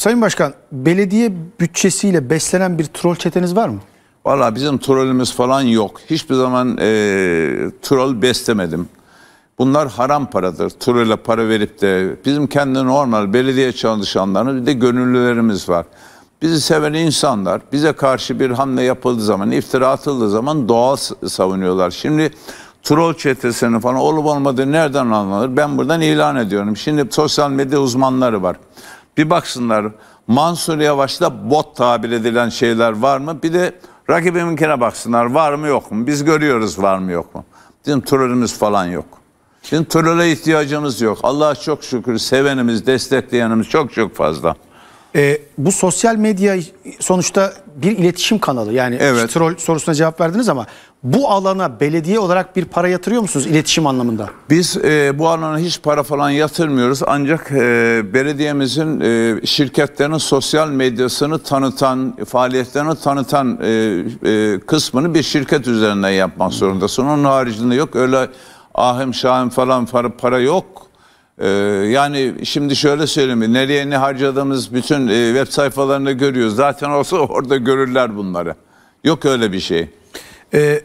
Sayın Başkan, belediye bütçesiyle beslenen bir troll çeteniz var mı? Valla bizim trollümüz falan yok. Hiçbir zaman e, troll beslemedim. Bunlar haram paradır. Trolle para verip de bizim kendi normal belediye çalışanlarımız bir de gönüllülerimiz var. Bizi seven insanlar bize karşı bir hamle yapıldığı zaman, iftira atıldığı zaman doğal savunuyorlar. Şimdi troll çetesini falan olup olmadığı nereden anlanır? Ben buradan ilan ediyorum. Şimdi sosyal medya uzmanları var. Bir baksınlar Mansur Yavaş'ta bot tabir edilen şeyler var mı? Bir de rakibiminkine baksınlar var mı yok mu? Biz görüyoruz var mı yok mu? Bizim trolümüz falan yok. Bizim trole ihtiyacımız yok. Allah'a çok şükür sevenimiz, destekleyenimiz çok çok fazla. E, bu sosyal medya sonuçta bir iletişim kanalı. Yani evet. işte troll sorusuna cevap verdiniz ama bu alana belediye olarak bir para yatırıyor musunuz iletişim anlamında? Biz e, bu alana hiç para falan yatırmıyoruz. Ancak e, belediyemizin e, şirketlerinin sosyal medyasını tanıtan, faaliyetlerini tanıtan e, e, kısmını bir şirket üzerinden yapmak zorundasın. Onun haricinde yok öyle ahim şahim falan para, para yok. Ee, yani şimdi şöyle söyleyeyim. Nereye ne harcadığımız bütün e, web sayfalarında görüyoruz. Zaten olsa orada görürler bunları. Yok öyle bir şey. Ee,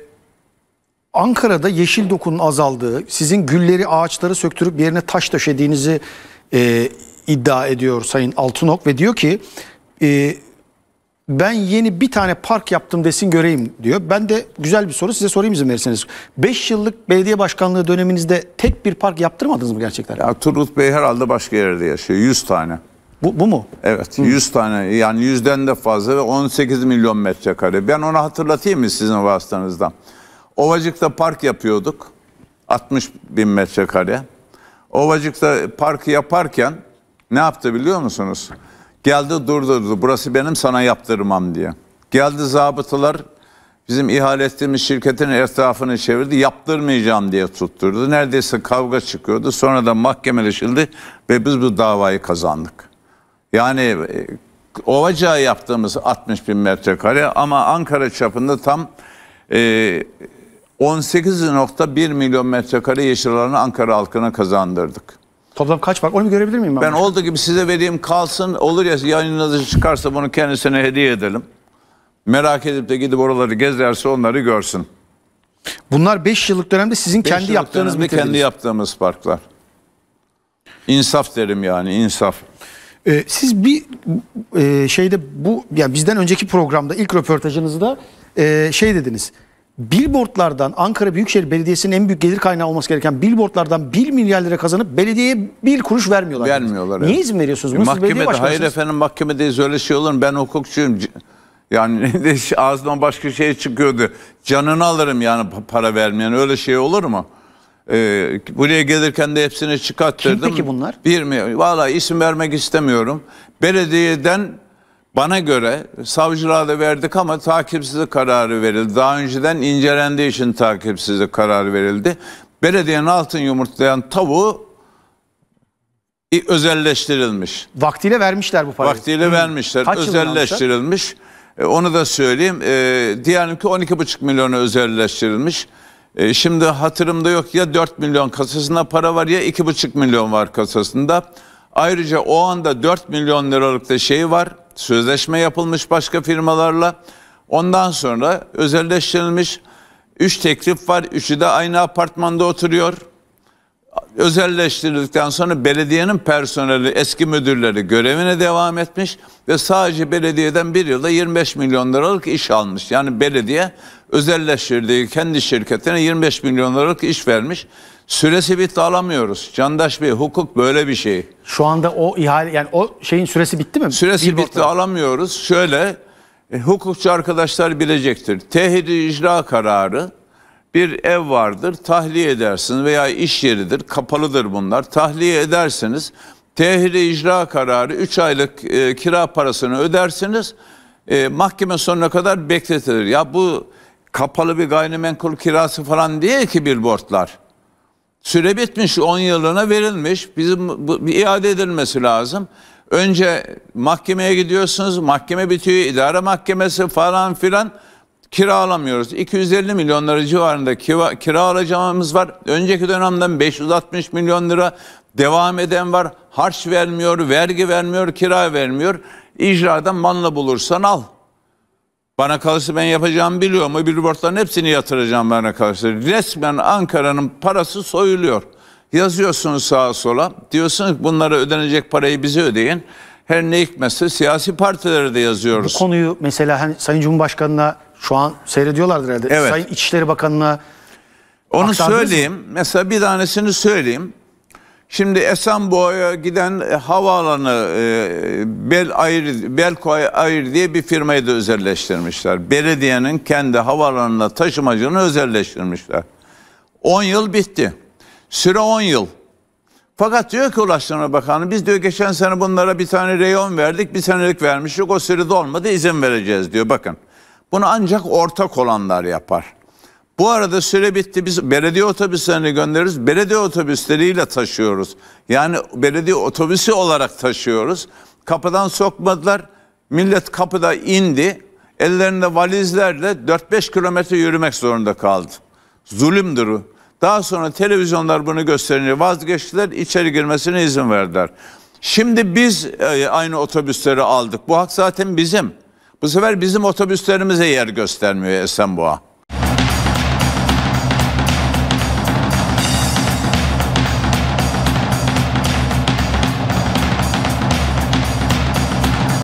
Ankara'da yeşil dokunun azaldığı, sizin gülleri ağaçları söktürüp yerine taş taşıdığınızı e, iddia ediyor Sayın Altınok ve diyor ki e, ben yeni bir tane park yaptım desin göreyim diyor. Ben de güzel bir soru size sorayım izin verirseniz. 5 yıllık belediye başkanlığı döneminizde tek bir park yaptırmadınız mı gerçekten? Ya, Turgut Bey herhalde başka yerde yaşıyor. 100 tane. Bu, bu mu? Evet. Hı. 100 tane yani yüzden de fazla ve 18 milyon metrekare. Ben onu hatırlatayım mı sizin vasıtanızdan? Ovacık'ta park yapıyorduk. 60 bin metrekare. Ovacık'ta park yaparken ne yaptı biliyor musunuz? Geldi durdurdu. Burası benim sana yaptırmam diye. Geldi zabıtalar bizim ihale ettiğimiz şirketin etrafını çevirdi. Yaptırmayacağım diye tutturdu. Neredeyse kavga çıkıyordu. Sonra da mahkemeleşildi ve biz bu davayı kazandık. Yani e, Ovacağı yaptığımız 60 bin metrekare ama Ankara çapında tam e, 18.1 milyon metrekare yeşil alanı Ankara halkına kazandırdık. Toplam kaç bak Onu görebilir miyim ben? Ben oldu gibi size vereyim kalsın. Olur ya yayınınızı çıkarsa bunu kendisine hediye edelim. Merak edip de gidip oraları gezerse onları görsün. Bunlar 5 yıllık dönemde sizin beş kendi yaptığınız mı? Kendi yaptığımız parklar. İnsaf derim yani insaf. Ee, siz bir e, şeyde bu yani bizden önceki programda ilk röportajınızda e, şey dediniz billboardlardan Ankara Büyükşehir Belediyesi'nin en büyük gelir kaynağı olması gereken billboardlardan 1 milyar lira kazanıp belediyeye bir kuruş vermiyorlar. Vermiyorlar. Yani. izin veriyorsunuz? E, mahkemede, hayır efendim mahkemedeyiz öyle şey olur mu? Ben hukukçuyum. Yani ağzından başka şey çıkıyordu. Canını alırım yani para vermeyen öyle şey olur mu? Ee, buraya gelirken de hepsini çıkarttırdım. Kim peki bunlar? Bir mi? Valla isim vermek istemiyorum. Belediyeden bana göre savcılığa da verdik ama takipsizlik kararı verildi. Daha önceden incelendiği için takipsizlik kararı verildi. Belediyenin altın yumurtlayan tavuğu özelleştirilmiş. Vaktiyle vermişler bu parayı. Vaktiyle hmm. vermişler. Kaç özelleştirilmiş. E, onu da söyleyeyim. E, diyelim ki 12,5 milyonu özelleştirilmiş. E, şimdi hatırımda yok ya 4 milyon kasasında para var ya 2,5 milyon var kasasında. Ayrıca o anda 4 milyon liralık da şey var sözleşme yapılmış başka firmalarla. Ondan sonra özelleştirilmiş 3 teklif var. Üçü de aynı apartmanda oturuyor. Özelleştirildikten sonra belediyenin personeli, eski müdürleri görevine devam etmiş ve sadece belediyeden bir yılda 25 milyon liralık iş almış. Yani belediye özelleştirdiği kendi şirketine 25 milyon liralık iş vermiş. Süresi bitti alamıyoruz. Candaş Bey hukuk böyle bir şey. Şu anda o ihale yani o şeyin süresi bitti mi? Süresi Billboard'da. bitti alamıyoruz. Şöyle e, hukukçu arkadaşlar bilecektir. Tehidi icra kararı bir ev vardır. Tahliye edersiniz veya iş yeridir. Kapalıdır bunlar. Tahliye edersiniz. Tehiri icra kararı 3 aylık e, kira parasını ödersiniz. E, mahkeme sonuna kadar bekletilir. Ya bu kapalı bir gayrimenkul kirası falan diye ki billboardlar. Süre bitmiş 10 yılına verilmiş. Bizim bu, bir iade edilmesi lazım. Önce mahkemeye gidiyorsunuz. Mahkeme bitiyor. idare mahkemesi falan filan kiralamıyoruz. 250 milyon lira civarında kira, kira alacağımız var. Önceki dönemden 560 milyon lira devam eden var. Harç vermiyor, vergi vermiyor, kira vermiyor. İcradan manla bulursan al. Bana kalırsa ben yapacağımı biliyorum. O billboardların hepsini yatıracağım bana kalırsa. Resmen Ankara'nın parası soyuluyor. Yazıyorsunuz sağa sola. Diyorsunuz bunlara ödenecek parayı bize ödeyin. Her ne hikmetse siyasi partilere de yazıyoruz. Bu konuyu mesela hani Sayın Cumhurbaşkanı'na şu an seyrediyorlardır herhalde. Evet. Sayın İçişleri Bakanı'na Onu söyleyeyim. Mi? Mesela bir tanesini söyleyeyim. Şimdi Esenboğa'ya giden e, havaalanı e, Bel Air, Belko Air diye bir firmayı da özelleştirmişler. Belediyenin kendi havaalanına taşımacılığını özelleştirmişler. 10 yıl bitti. Süre 10 yıl. Fakat diyor ki Ulaştırma Bakanı biz diyor geçen sene bunlara bir tane reyon verdik bir senelik vermiştik o sürede olmadı izin vereceğiz diyor bakın. Bunu ancak ortak olanlar yapar. Bu arada süre bitti. Biz belediye otobüslerini gönderiyoruz. Belediye otobüsleriyle taşıyoruz. Yani belediye otobüsü olarak taşıyoruz. Kapıdan sokmadılar. Millet kapıda indi. Ellerinde valizlerle 4-5 kilometre yürümek zorunda kaldı. Zulümdür bu. Daha sonra televizyonlar bunu gösterince vazgeçtiler. içeri girmesine izin verdiler. Şimdi biz e, aynı otobüsleri aldık. Bu hak zaten bizim. Bu sefer bizim otobüslerimize yer göstermiyor Esenboğa.